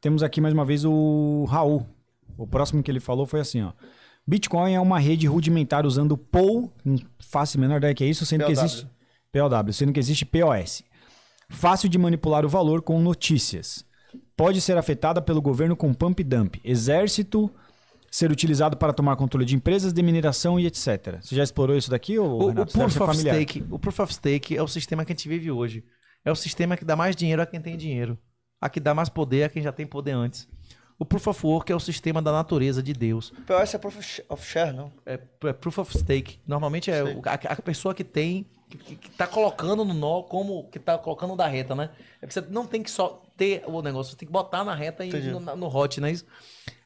Temos aqui mais uma vez o Raul. O próximo que ele falou foi assim, ó. Bitcoin é uma rede rudimentar usando POW, face menor do que é isso, sendo POW. que existe POW, sendo que existe POS. Fácil de manipular o valor com notícias. Pode ser afetada pelo governo com pump dump, exército ser utilizado para tomar controle de empresas de mineração e etc. Você já explorou isso daqui ou o, Renato, o proof of familiar? stake? O proof of stake é o sistema que a gente vive hoje. É o sistema que dá mais dinheiro a quem tem dinheiro a que dá mais poder é a quem já tem poder antes. O Proof of Work é o sistema da natureza de Deus. O POS é Proof of Share, não? É, é Proof of Stake. Normalmente é o, a, a, pessoa que tem, que, está colocando no nó como que está colocando da reta, né? É que você não tem que só ter o negócio, você tem que botar na reta e no, no, hot, né? Isso,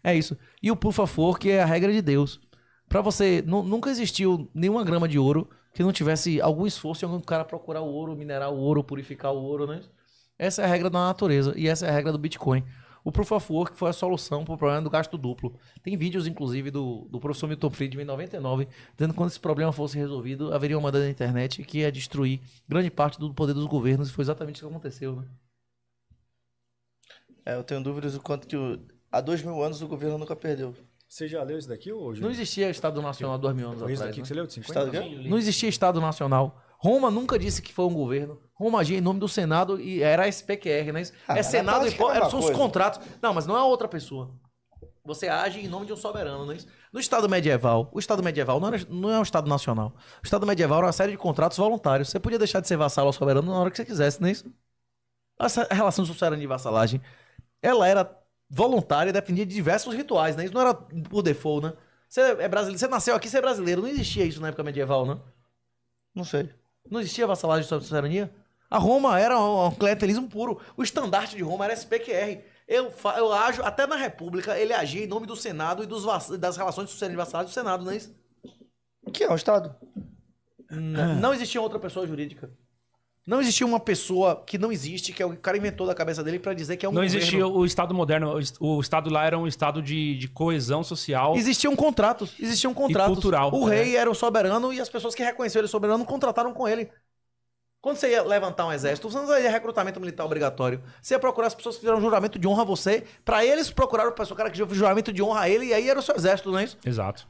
é isso. E o Proof of Work é a regra de Deus. Para você, nunca existiu nenhuma grama de ouro que não tivesse algum esforço em algum cara procurar o ouro, minerar o ouro, purificar o ouro, né? Essa é a regra da natureza e essa é a regra do Bitcoin. O Proof of Work foi a solução para o problema do gasto duplo. Tem vídeos, inclusive, do, do professor Milton Friedman, em 99, dizendo que quando esse problema fosse resolvido, haveria uma mandada na internet que ia destruir grande parte do poder dos governos. E foi exatamente isso que aconteceu, né? É, eu tenho dúvidas do quanto que o... há dois mil anos o governo nunca perdeu. Você já leu isso daqui hoje? Não existia Estado Nacional há dois mil anos atrás. daqui né? que você leu? De 50? Estado... Não existia Estado Nacional. Roma nunca disse que foi um governo. Roma em nome do Senado e era a SPQR, né? Ah, é Senado e é são os contratos. Não, mas não é outra pessoa. Você age em nome de um soberano, né? No Estado medieval, o Estado medieval não, era, não é um Estado nacional. O Estado medieval era uma série de contratos voluntários. Você podia deixar de ser vassalo ou soberano na hora que você quisesse, né? Essa relação soberana de vassalagem, ela era voluntária e dependia de diversos rituais, né? Isso não era por default, né? Você é brasileiro, você nasceu aqui, você é brasileiro. Não existia isso na época medieval, né? Não sei. Não existia vassalagem sob soberania? A Roma era um clientelismo puro. O estandarte de Roma era SPQR. Eu, eu ajo, até na República, ele agia em nome do Senado e dos, das relações sucessivas vassalas do Senado, não é isso? Que é o Estado. Não, ah. não existia outra pessoa jurídica. Não existia uma pessoa que não existe, que é o cara inventou da cabeça dele para dizer que é um Não governo. existia o Estado moderno. O Estado lá era um Estado de, de coesão social. Existiam contratos. Existiam contratos. E cultural. O rei é. era o soberano e as pessoas que reconheceram ele soberano contrataram com ele. Quando você ia levantar um exército, você não recrutamento militar obrigatório. Você ia procurar as pessoas que fizeram um juramento de honra a você, para eles procurar o pessoal, cara que fez juramento de honra a ele, e aí era o seu exército, não é isso? Exato.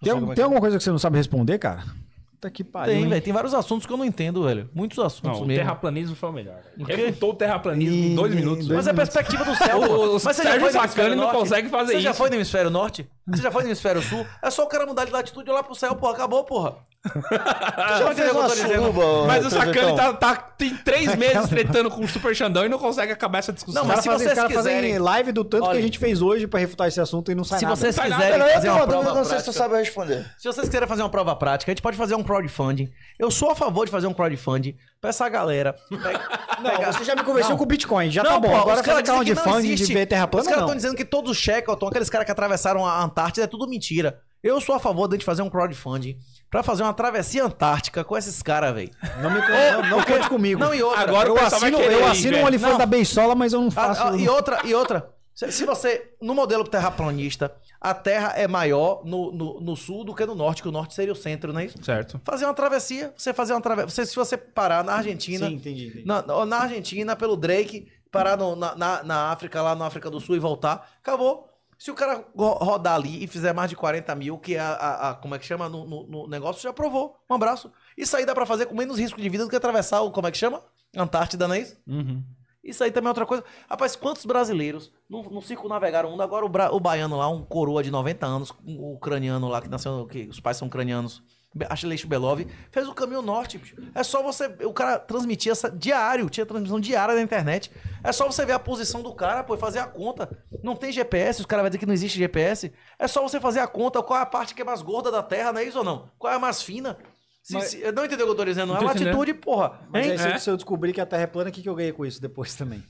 Tem, tem é alguma coisa que você não sabe responder, cara? Puta que pariu. Tem, velho. Tem vários assuntos que eu não entendo, velho. Muitos assuntos não, mesmo. O terraplanismo foi o melhor. Refutou o terraplanismo em dois minutos. Dois mas é perspectiva do céu. o, mas você Sérgio já foi no não consegue fazer você isso. Você já foi no hemisfério norte? Você já foi no hemisfério sul? É só o cara mudar de latitude e olhar pro céu, porra. Acabou, porra já fez uma suruba, mas o Sacani tá, tá, tem três meses tretando com o Super Xandão e não consegue acabar essa discussão. Não, mas se vocês caras quiserem... live do tanto Olha, que a gente fez hoje pra refutar esse assunto e não sai se nada. Se vocês não quiserem nada. fazer eu uma prova não sei prática, se sabe responder. Se vocês quiserem fazer uma prova prática, a gente pode fazer um crowdfunding. Eu sou a favor de fazer um crowdfunding pra essa galera. Pega, não, você já me convenceu não. com o Bitcoin, já tá não, tá bom. Pô, Agora fazer crowdfunding de ver terra plana, Os caras estão dizendo que todos os Shackleton, aqueles caras que atravessaram a Antártida, é tudo mentira. Eu sou a favor de a gente fazer um crowdfunding pra fazer uma travessia antártica com esses caras, velho. Não me não, não conte comigo. Não, e outra. Agora eu assino, querer, eu assino um OnlyFans da Beisola, mas eu não ah, faço. A, ah, a, e outra, e outra. Se, se você, no modelo terraplanista, a Terra é maior no, no, no, sul do que no norte, que o norte seria o centro, não é isso? Certo. Fazer uma travessia, você fazer uma travessia. Se você parar na Argentina. Sim, entendi. entendi. Na, na Argentina, pelo Drake, parar no, na, na, na África, lá na África do Sul e voltar, acabou. Se o cara rodar ali e fizer mais de 40 mil, que é a, a, a como é que chama, no, no, no, negócio, já aprovou. Um abraço. Isso aí dá pra fazer com menos risco de vida do que atravessar o, como é que chama? Antártida, não é isso? Uhum. Isso aí também é outra coisa. Rapaz, quantos brasileiros não, não navegaram o mundo? Agora o, bra, o baiano lá, um coroa de 90 anos, um ucraniano lá, que nasceu, que os pais são ucranianos, Ashley Belov, fez o caminho norte. Bicho. É só você. O cara transmitia essa, diário, tinha transmissão diária na internet. É só você ver a posição do cara, pô, fazer a conta. Não tem GPS, os caras vão dizer que não existe GPS. É só você fazer a conta, qual é a parte que é mais gorda da Terra, não é isso ou não? Qual é a mais fina? Se, mas... se, não entendeu o que eu tô dizendo? É não, é latitude, porra. Mas Aí, se, eu, é. se eu descobrir que a Terra é plana, o que, que eu ganhei com isso depois também?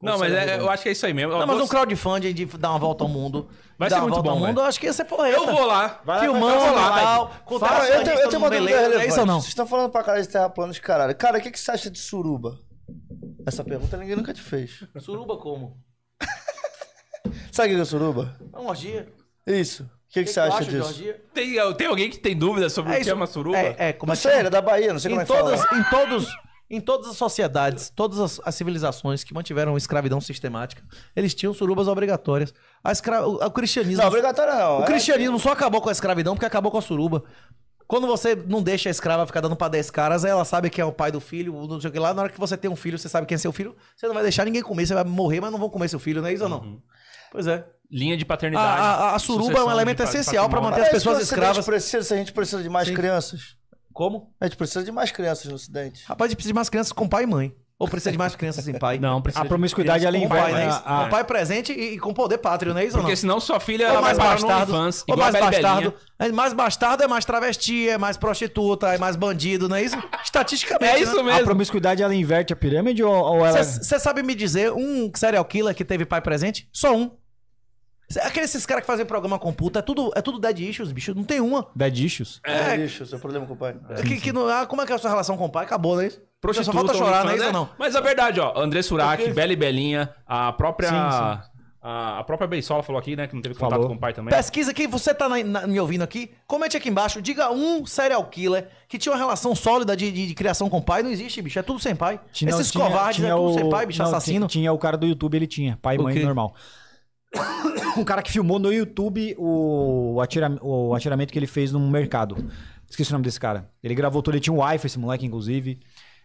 Não, mas é, eu acho que é isso aí mesmo. Não, mas um crowdfunding de dar uma volta ao mundo. Vai ser muito bom, mundo, eu acho que ia ser porra. Eu vou lá. Vai lá, Filmando, vou lá, tal, Fala, eu tenho, eu tenho uma dúvida relevante. É isso ou não? Vocês estão falando pra caralho de terra plana de caralho. Cara, o que, que você acha de suruba? Essa pergunta ninguém nunca te fez. Suruba como? Sabe o que é suruba? É uma orgia. Isso. O que, que, que, você acha disso? Tem, tem alguém que tem dúvida sobre é o que é uma suruba? É, é como é que sei, é? é da Bahia, não sei em como é que fala. Em todos... Em todas as sociedades, todas as, as, civilizações que mantiveram escravidão sistemática, eles tinham surubas obrigatórias. A escra... o, cristianismo. Não, obrigatório não. O é... cristianismo só acabou com a escravidão porque acabou com a suruba. Quando você não deixa a escrava ficar dando pra 10 caras, ela sabe quem é o pai do filho, não sei o que lá. Na hora que você tem um filho, você sabe quem é seu filho, você não vai deixar ninguém comer, você vai morrer, mas não vão comer seu filho, não é isso uhum. ou não? Uhum. Pois é. Linha de paternidade. A, a, a suruba é um elemento essencial para manter as é pessoas escravas. A gente precisa, a gente precisa de mais Sim. crianças. Como? A gente precisa de mais crianças no Ocidente. Rapaz, a gente precisa de mais crianças com pai e mãe. Ou precisa de mais crianças sem pai? Não, precisa. A promiscuidade ela pai, Né? A... Com é. pai presente e, e, com poder pátrio, não é isso? Porque não? senão sua filha é mais bastardo. Infância, ou mais bastardo. É mais bastardo é mais travesti, é mais prostituta, é mais bandido, não é isso? Estatisticamente. É né? isso né? mesmo. A promiscuidade ela inverte a pirâmide ou, ou ela. Você sabe me dizer um serial killer que teve pai presente? Só um. Aqueles caras que fazem programa com puta, é tudo, é tudo dead issues, bicho. Não tem uma. Dead issues? É, é. dead issues, é problema com o pai. É. Que, que não, ah, como é que é a sua relação com o pai? Acabou, né? Prostituta, só falta chorar, né? não é isso não? Mas a é verdade, ó, André Surak, Bela e Belinha, a própria... Sim, sim. A própria Beisola falou aqui, né? Que não teve contato falou. com o pai também. Pesquisa aqui, você tá na, na, me ouvindo aqui, comente aqui embaixo, diga um serial killer que tinha uma relação sólida de, de, de criação com o pai. Não existe, bicho. É tudo sem pai. Tinha, Esses não, covardes é tinha, tinha é tudo o, sem pai, bicho, não, assassino. Tinha, tinha, o cara do YouTube, ele tinha. Pai e mãe okay. normal. um cara que filmou no YouTube o, atira, o atiramento que ele fez num mercado. Esqueci o nome desse cara. Ele gravou tudo, ele tinha um wife, esse moleque, inclusive.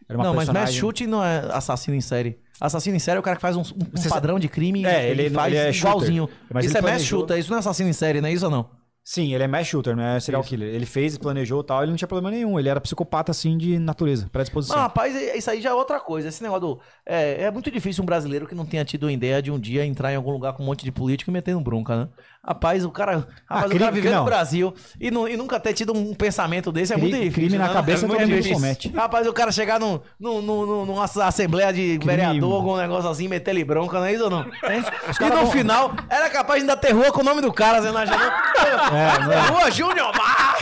Era uma não, personagem... mas mass shooting não é assassino em série. Assassino em série é o cara que faz um, um padrão de crime é, ele, ele faz ele é igualzinho. Mas isso é mass shooter, isso não é assassino em série, não é isso ou não? Sim, ele é mass shooter, não é serial isso. killer. Ele fez, planejou e tal, ele não tinha problema nenhum. Ele era psicopata, assim, de natureza, pré disposição rapaz, isso aí já é outra coisa. Esse negócio do... É, é muito difícil um brasileiro que não tenha tido a ideia de um dia entrar em algum lugar com um monte de político e meter um bronca, né? Rapaz, o cara, rapaz, ah, o cara no Brasil e, não, e, nunca ter tido um pensamento desse é crime, muito difícil. Crime na não, né? cabeça é todo mundo comete. Rapaz, o cara chegar no numa assembleia de crime. vereador, algum negócio assim, meter ele bronca, não é isso ou não? É. E no final, era capaz de ainda ter rua com o nome do cara, você é, não É, é. Rua Júnior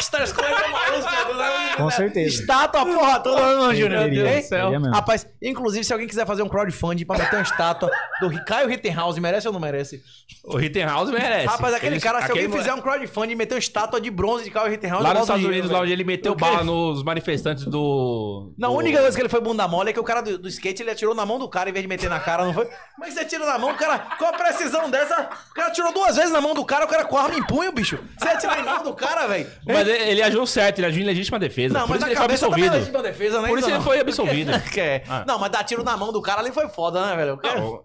Rockstars, né? Com certeza. Estátua, porra, toda, não, Júnior. Meu Deus do céu. Rapaz, inclusive, se alguém quiser fazer um crowdfunding pra meter uma estátua do Ricardo Rittenhouse, merece ou não merece? O Rittenhouse merece. Rapaz, aquele Eles, cara, se aquele alguém fizer um crowdfunding e meter uma estátua de bronze de Caio Rittenhouse... Lá nos Estados Unidos, lá onde ele meteu bala nos manifestantes do... Na única vez que ele foi bunda mole é que o cara do, do skate, ele atirou na mão do cara em vez de meter na cara, não foi? Mas você atira na mão, o cara, com a precisão dessa, o cara atirou duas vezes na mão do cara, o cara com a arma em punho, bicho. Você atira na mão do cara, velho. Mas ele, ele agiu certo, ele agiu em legítima defesa. Não, por mas ele foi é absolvido. Legítima defesa, né? Por isso então não. ele foi absolvido. É. ah. Não, mas dar tiro na mão do cara ali foi foda, né, velho? Cara... Não,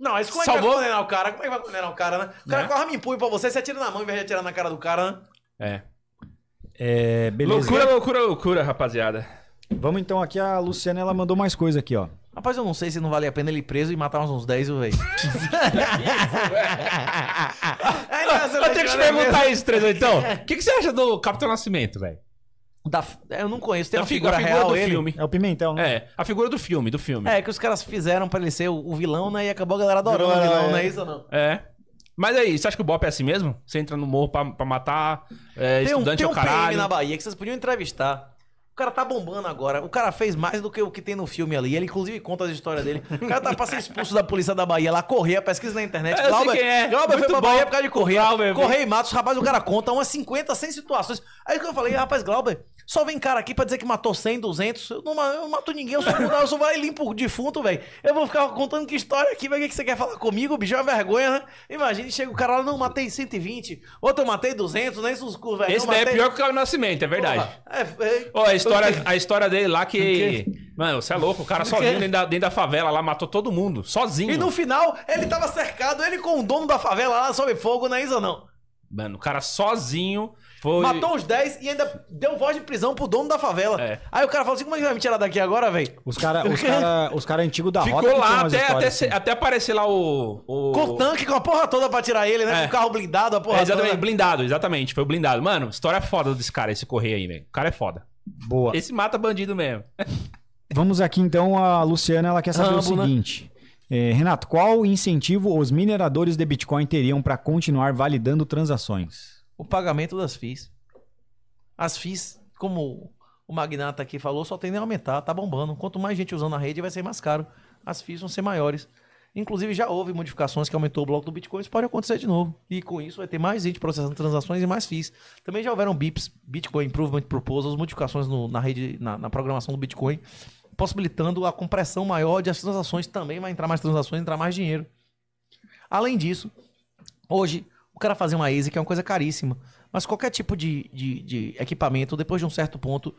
não, mas como é Salvou. que vai condenar o cara? Como é que vai condenar o cara, né? O cara é. corre me empurra pra você, você atira na mão em vez de atirar na cara do cara, né? É. É, beleza. Loucura, loucura, loucura, rapaziada. Vamos então aqui, a Luciana ela mandou mais coisa aqui, ó. Rapaz, eu não sei se não vale a pena ele preso e matar uns 10, velho. eu tenho que te perguntar isso, Trezor, então. O que, que você acha do Capitão Nascimento, velho? Da, eu não conheço, tem da uma figura, figura real do ele. filme. É o Pimentão, né? É, a figura do filme, do filme. É, que os caras fizeram pra ele ser o, vilão, né? E acabou a galera adorando o vilão, é. Né, não é isso ou não? É. Mas aí, você acha que o Bop é assim mesmo? Você entra no morro pra, pra matar é, tem um, estudante tem um ou caralho? Tem um PM na Bahia que vocês podiam entrevistar. O cara tá bombando agora. O cara fez mais do que o que tem no filme ali. Ele, inclusive, conta as histórias dele. O cara tá pra ser expulso da polícia da Bahia lá, correr, pesquisa na internet. É, eu Glauber, é. Glauber foi pra bom. Bahia por causa de correr. Glauber, correr e matos, rapaz, o cara conta umas 50, 100 situações. Aí que eu falei, rapaz, Glauber, só vem cara aqui pra dizer que matou 100, 200. Eu não, eu não mato ninguém, eu só, eu só vou lá e limpo o defunto, velho. Eu vou ficar contando que história aqui, velho. O que você quer falar comigo, bicho? É uma vergonha, né? Imagina, chega o cara lá, não, matei 120. Outro eu matei 200, nem né? Isso, velho. Esse daí é matei... é pior que o Nascimento, é verdade. Porra, é, é... Ó, história, a história dele lá que. Mano, você é louco, o cara sozinho dentro da, dentro da favela lá matou todo mundo, sozinho. E no final, ele tava cercado, ele com o dono da favela lá sob fogo, não é isso ou não? Mano, o cara sozinho foi. Matou os 10 e ainda deu voz de prisão pro dono da favela. É. Aí o cara falou assim: como é que vai me tirar daqui agora, velho? Os caras os cara, os cara antigos da Ficou Ficou lá até, até, assim. até aparecer lá o. o... Com o tanque com a porra toda pra tirar ele, né? É. Com o carro blindado, a porra é, exatamente, toda. Blindado, exatamente. Foi blindado. Mano, história é foda desse cara, esse correio aí, velho. O cara é foda. Boa. Esse mata bandido mesmo. Vamos aqui então, a Luciana ela quer saber o né? seguinte. É, Renato, qual incentivo os mineradores de Bitcoin teriam para continuar validando transações? O pagamento das FIIs. As FIIs, como o magnata aqui falou, só tendem a aumentar, tá bombando. Quanto mais gente usando a rede, vai ser mais caro. As FIIs vão ser maiores. Inclusive, já houve modificações que aumentou o bloco do Bitcoin, isso pode acontecer de novo. E com isso vai ter mais gente processando transações e mais FIIs. Também já houveram BIPs, Bitcoin Improvement Proposals, modificações no, na rede, na, na, programação do Bitcoin, possibilitando a compressão maior de as transações. Também vai entrar mais transações, entrar mais dinheiro. Além disso, hoje, o cara fazer uma ASIC é uma coisa caríssima. Mas qualquer tipo de, de, de equipamento, depois de um certo ponto,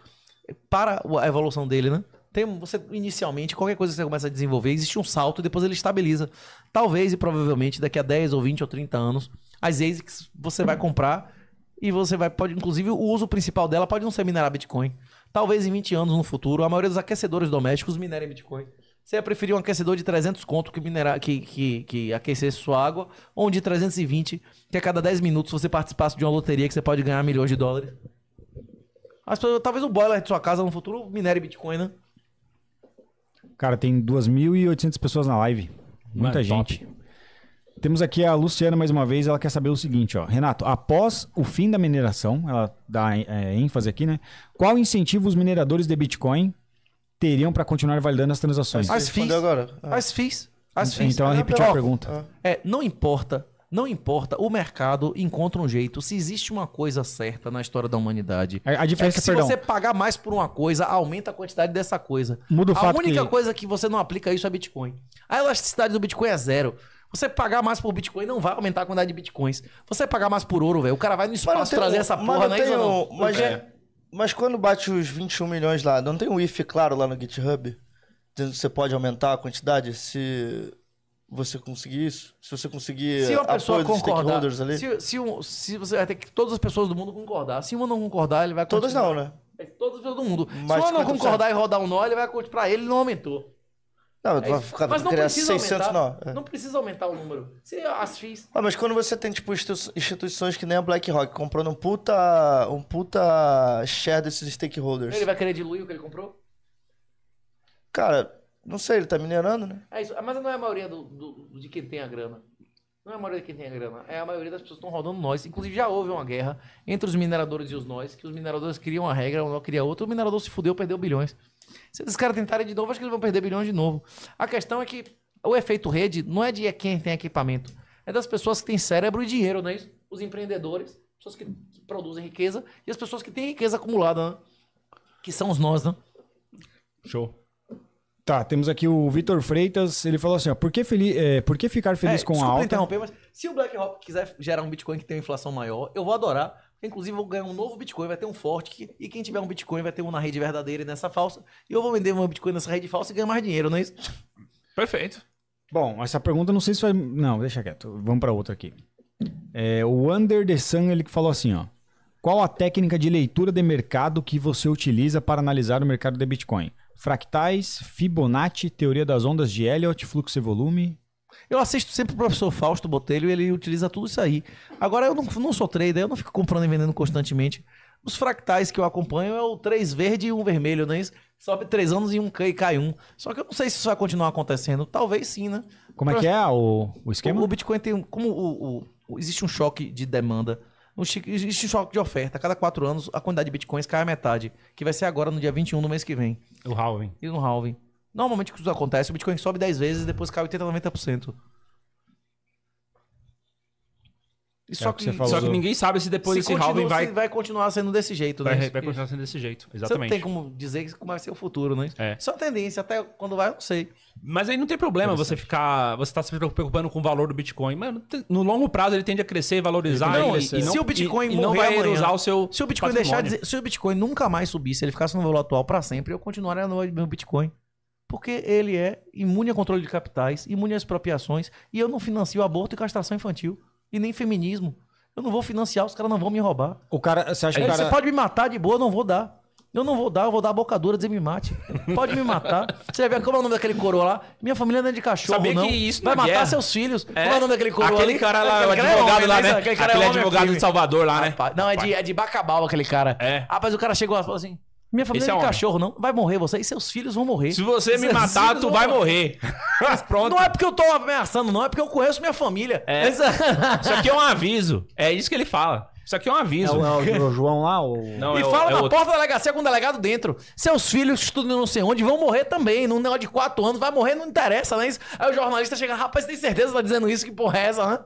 para a evolução dele, né? Tem, você inicialmente, qualquer coisa que você começa a desenvolver, existe um salto e depois ele estabiliza. Talvez e provavelmente daqui a 10 ou 20 ou 30 anos, as ASICs você vai comprar e você vai pode inclusive o uso principal dela pode não ser minerar Bitcoin. Talvez em 20 anos no futuro, a maioria dos aquecedores domésticos minerem Bitcoin. Você ia preferir um aquecedor de 300 conto que, minerar, que, que, que aquecesse sua água, ou um de 320, que a cada 10 minutos você participasse de uma loteria que você pode ganhar milhões de dólares? As pessoas, talvez o boiler de sua casa no futuro minere Bitcoin, né? Cara, tem 2.800 pessoas na live. Muita Mano, gente. Top. Temos aqui a Luciana mais uma vez, ela quer saber o seguinte, ó. Renato, após o fim da mineração, ela dá é, ênfase aqui, né? Qual incentivo os mineradores de Bitcoin teriam para continuar validando as transações? As FIIs. Agora. As fis? As FIIs. Então ela repetiu a pergunta. É, não importa não importa, o mercado encontra um jeito. Se existe uma coisa certa na história da humanidade, a, a é diferença é que se perdão. você pagar mais por uma coisa, aumenta a quantidade dessa coisa. Muda o a fato única que... coisa que você não aplica isso é Bitcoin. A elasticidade do Bitcoin é zero. Você pagar mais por Bitcoin não vai aumentar a quantidade de Bitcoins. Você pagar mais por ouro, velho, o cara vai no espaço tenho, trazer essa porra, né? Tenho, não? Mas, É, mas quando bate os 21 milhões lá, não tem um if claro lá no GitHub? Dizendo que você pode aumentar a quantidade se você conseguir isso, se você conseguir se uma pessoa concordar, ali... Se, se, um, se você vai ter que todas as pessoas do mundo concordar. Se uma não concordar, ele vai continuar. Todas não, né? É, todas do mundo. Mas se uma não concordar e rodar um nó, ele vai continuar. Pra ele não aumentou. Não, é vai ficar mas não precisa 600 aumentar, não. É. Não precisa aumentar o número. Se as FIIs. Ah, mas quando você tem, tipo, instituições que nem a BlackRock comprando um puta, um puta share desses stakeholders. Ele vai querer diluir o que ele comprou? Cara, não sei, ele tá minerando, né? É isso, mas não é a maioria do, do de quem tem a grana. Não é a maioria de quem tem a grana. É a maioria das pessoas que estão rodando nós. Inclusive, já houve uma guerra entre os mineradores e os nós, que os mineradores criam uma regra, o nó cria outra, o minerador se fudeu, perdeu bilhões. Se esses caras tentarem de novo, acho que eles vão perder bilhões de novo. A questão é que o efeito rede não é de é quem tem equipamento, é das pessoas que têm cérebro e dinheiro, não é isso? Os empreendedores, pessoas que, que produzem riqueza e as pessoas que têm riqueza acumulada, né? que são os nós, né? Show. Tá, temos aqui o Vitor Freitas, ele falou assim, ó, por que, feliz, é, por que ficar feliz é, com a alta? interromper, mas se o BlackRock quiser gerar um Bitcoin que tem uma inflação maior, eu vou adorar, inclusive eu vou ganhar um novo Bitcoin, vai ter um forte, e quem tiver um Bitcoin vai ter um na rede verdadeira e nessa falsa, e eu vou vender meu Bitcoin nessa rede falsa e ganhar mais dinheiro, não é isso? Perfeito. Bom, essa pergunta não sei se vai... Não, deixa quieto, vamos para outra aqui. É, o Under the Sun, ele que falou assim, ó, qual a técnica de leitura de mercado que você utiliza para analisar o mercado de Bitcoin? fractais, Fibonacci, teoria das ondas de Elliot, fluxo e volume. Eu assisto sempre o professor Fausto Botelho e ele utiliza tudo isso aí. Agora, eu não, não sou trader, eu não fico comprando e vendendo constantemente. Os fractais que eu acompanho é o 3 verde e 1 vermelho, né? Sobe 3 anos e um cai, cai um. Só que eu não sei se isso vai continuar acontecendo. Talvez sim, né? Como é que é o, o esquema? O, o Bitcoin tem Como o, o, existe um choque de demanda Existe um choque de oferta. A cada quatro anos, a quantidade de bitcoins cai a metade. Que vai ser agora no dia 21 do mês que vem. O halving. E no halving. Normalmente o que isso acontece, o bitcoin sobe 10 vezes e depois cai 80, 90%. E é só, é que, que só que ninguém sabe se depois se esse Halving vai... vai continuar sendo desse jeito, né? Vai, vai continuar sendo desse jeito, exatamente. Você não tem como dizer como vai ser o futuro, né? É. só tendência, até quando vai, eu não sei. Mas aí não tem problema você ficar... Você tá se preocupando com o valor do Bitcoin. Mano, no longo prazo ele tende a crescer, valorizar não, e, e, não, se o Bitcoin e, não vai usar o seu se o Bitcoin patrimônio. deixar de, Se o Bitcoin nunca mais subisse, ele ficasse no valor atual para sempre, eu continuaria no meu Bitcoin porque ele é imune a controle de capitais, imune a expropriações, e eu não financio aborto e castração infantil e nem feminismo. Eu não vou financiar, os caras não vão me roubar. O cara, você acha que o cara... Você pode me matar de boa, eu não vou dar. Eu não vou dar, eu vou dar a bocadura, dizer me mate. Pode me matar. Você vai ver como é o nome daquele coroa lá? Minha família não é de cachorro, Sabia não. Que isso vai matar guerra. seus filhos. É. Como é o nome daquele coroa Aquele ali? cara lá, aquele o é advogado lá, né? Aquele, é aquele é advogado de Salvador lá, né? Rapaz, não, é de, é de Bacabal aquele cara. É. Rapaz, o cara chegou e falou assim... Minha família Esse não é tem é cachorro, não. Vai morrer você e seus filhos vão morrer. Se você me matar, tu vai morrer. Pronto. Não é porque eu tô ameaçando, não. É porque eu conheço minha família. É. Isso aqui é um aviso. É isso que ele fala. Isso aqui é um aviso. É o, é é João lá? Ou... Não, e é o, fala é na outro. porta da delegacia com o delegado dentro. Seus filhos estudando não sei onde vão morrer também. Num negócio de quatro anos vai morrer, não interessa, né? Isso. Aí o jornalista chega, rapaz, tem certeza que tá dizendo isso? Que porra é essa, né?